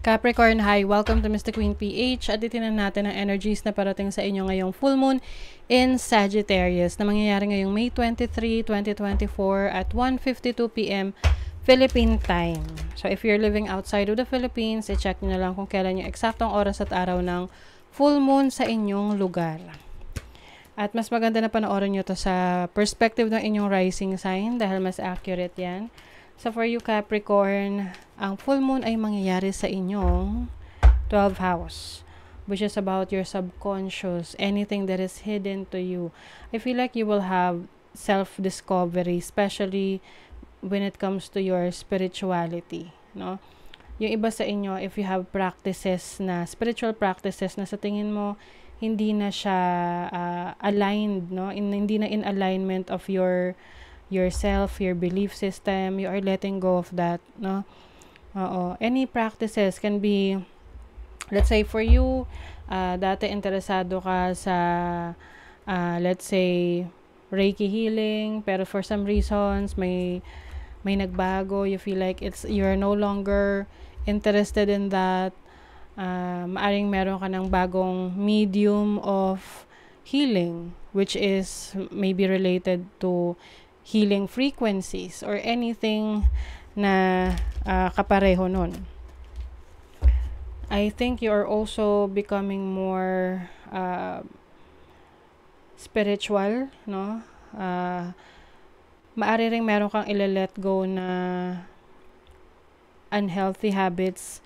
Capricorn, hi! Welcome to Mr. Queen PH at itinan natin ang energies na parating sa inyo ngayong full moon in Sagittarius na mangyayari ngayong May 23, 2024 at 1.52pm Philippine time. So if you're living outside of the Philippines, i-check nyo na lang kung kailan yung eksaktong oras at araw ng full moon sa inyong lugar. At mas maganda na panoorin nyo to sa perspective ng inyong rising sign dahil mas accurate yan. So, for you Capricorn, ang full moon ay mangyayari sa inyong 12 house which is about your subconscious, anything that is hidden to you. I feel like you will have self-discovery, especially when it comes to your spirituality, no? Yung iba sa inyo, if you have practices na, spiritual practices na sa tingin mo, hindi na siya uh, aligned, no? In, hindi na in alignment of your yourself, your belief system, you are letting go of that, no? Oo. Any practices can be, let's say for you, uh, dati interesado ka sa, uh, let's say, Reiki healing, pero for some reasons, may, may nagbago, you feel like it's, you're no longer interested in that, uh, maaring meron ka ng bagong medium of healing which is maybe related to healing frequencies or anything na uh, kapareho nun. I think you are also becoming more uh, spiritual, no? Uh, ah, maari rin meron kang ilalet go na unhealthy habits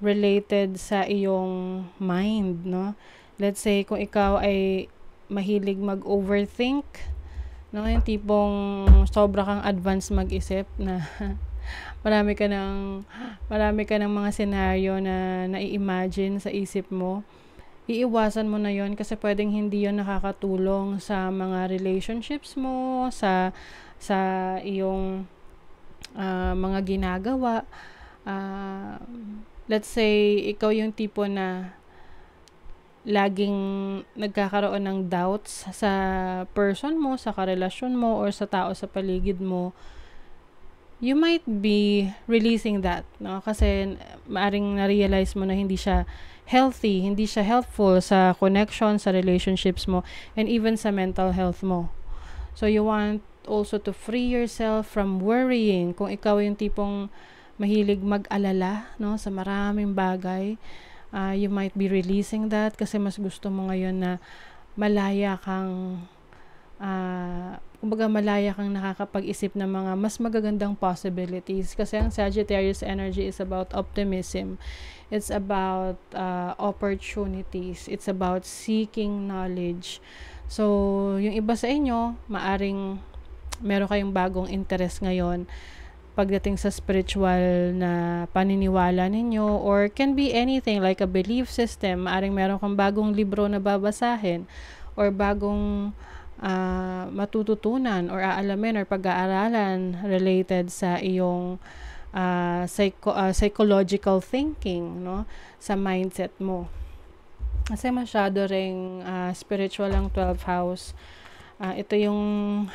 related sa iyong mind, no? Let's say, kung ikaw ay mahilig mag-overthink, No, yung tipong sobra kang advance mag-isip na marami ka ng marami ka ng mga senaryo na nai-imagine sa isip mo. Iiwasan mo na yon kasi pwedeng hindi yon nakakatulong sa mga relationships mo, sa sa iyong uh, mga ginagawa. Uh, let's say ikaw yung tipo na laging nagkakaroon ng doubts sa person mo, sa karelasyon mo, or sa tao sa paligid mo, you might be releasing that, no? Kasi maaring na-realize mo na hindi siya healthy, hindi siya helpful sa connection, sa relationships mo, and even sa mental health mo. So you want also to free yourself from worrying. Kung ikaw yung tipong mahilig mag-alala, no, sa maraming bagay, uh, you might be releasing that kasi mas gusto mo ngayon na malaya kang uh, kumbaga malaya kang nakakapag-isip ng mga mas magagandang possibilities kasi ang Sagittarius energy is about optimism it's about uh, opportunities it's about seeking knowledge so yung iba sa inyo maaring meron kayong bagong interest ngayon pagdating sa spiritual na paniniwala ninyo or can be anything like a belief system. Maaring meron kang bagong libro na babasahin or bagong uh, matututunan or aalamin or pag-aaralan related sa iyong uh, psycho- uh, psychological thinking, no? Sa mindset mo. Kasi masyado ring uh, spiritual ang 12 house uh, ito yung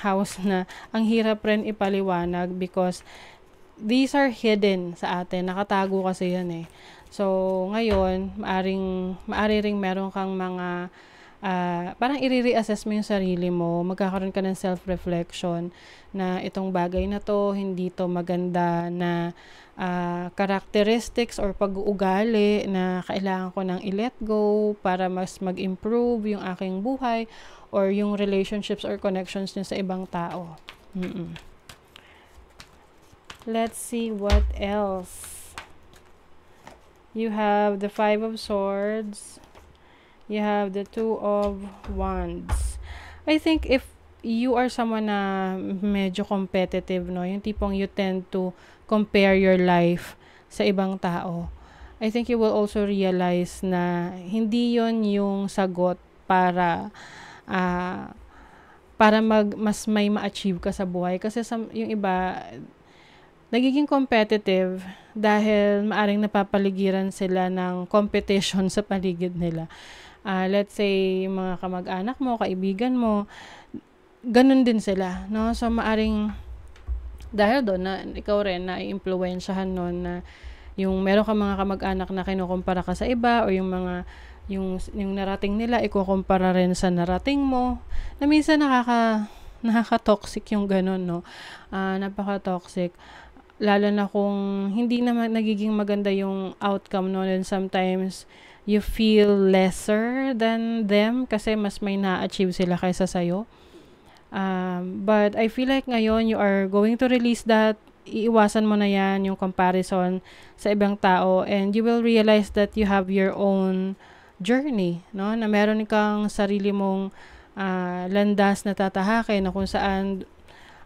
house na ang hirap rin ipaliwanag because these are hidden sa atin. Nakatago kasi yan eh. So, ngayon, maaring, maaring ring meron kang mga uh, parang i-reassess mo yung sarili mo, magkakaroon ka ng self-reflection na itong bagay na to, hindi to maganda na uh, characteristics or pag-uugali na kailangan ko nang i-let go para mas mag-improve yung aking buhay or yung relationships or connections niya sa ibang tao. Mm-mm. Let's see what else. You have the Five of Swords, you have the two of wands I think if you are someone na medyo competitive no yung tipong you tend to compare your life sa ibang tao I think you will also realize na hindi yon yung sagot para uh, para mag mas may ma-achieve ka sa buhay kasi sa, yung iba nagiging competitive dahil maaring napapaligiran sila ng competition sa paligid nila uh, let's say mga kamag-anak mo, kaibigan mo, ganun din sila, no? So maaring dahil doon na ikaw rin na iimpluwensyahan noon na yung meron ka mga kamag-anak na kinukumpara ka sa iba o yung mga yung yung narating nila ikukumpara rin sa narating mo na minsan nakaka nakaka-toxic yung ganun no uh, napaka-toxic lalo na kung hindi na nagiging maganda yung outcome noon and sometimes you feel lesser than them kasi mas may na-achieve sila kaysa sa'yo. Um, but I feel like ngayon you are going to release that. Iiwasan mo na yan, yung comparison sa ibang tao. And you will realize that you have your own journey, no? Na meron kang sarili mong uh, landas na tatahakin na kung saan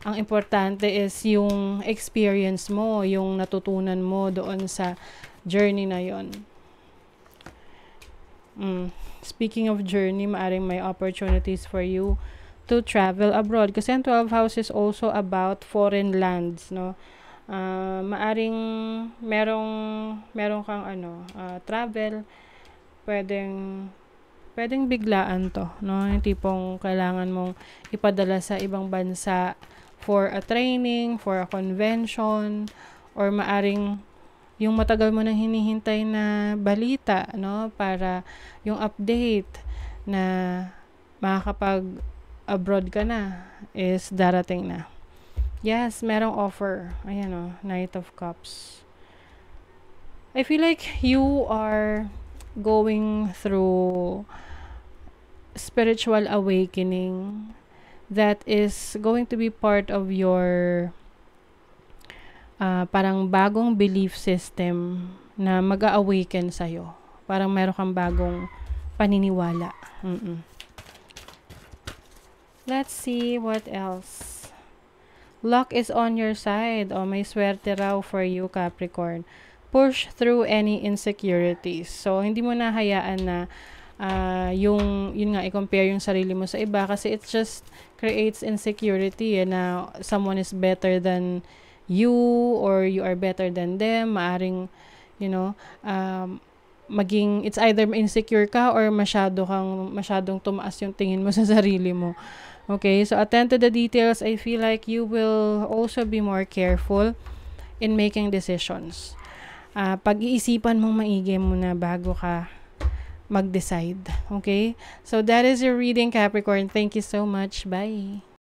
ang importante is yung experience mo, yung natutunan mo doon sa journey na yon. Mm. Speaking of journey, maaring may opportunities for you to travel abroad. Kasi ang 12 house is also about foreign lands, no? Uh, maaring merong merong kang ano, uh, travel pwedeng pwedeng biglaan to, no? Yung tipong kailangan mong ipadala sa ibang bansa for a training, for a convention, or maaring yung matagal mo nang hinihintay na balita, no, para yung update na makakapag abroad ka na is darating na. Yes, merong offer. Ayan o, oh, Knight of Cups. I feel like you are going through spiritual awakening that is going to be part of your uh, parang bagong belief system na mag-awaken sa'yo. Parang meron kang bagong paniniwala. Mm-mm. Let's see what else. Luck is on your side. O, oh, may swerte raw for you, Capricorn. Push through any insecurities. So, hindi mo nahayaan na uh, yung, yun nga, i-compare yung sarili mo sa iba kasi it just creates insecurity eh, na someone is better than you or you are better than them, maaring, you know, um, maging, it's either insecure ka or masyado kang, masyadong tumaas yung tingin mo sa sarili mo. Okay, so attend to the details. I feel like you will also be more careful in making decisions. Uh, pag-iisipan mong maigi muna bago ka mag-decide. Okay? So that is your reading, Capricorn. Thank you so much. Bye.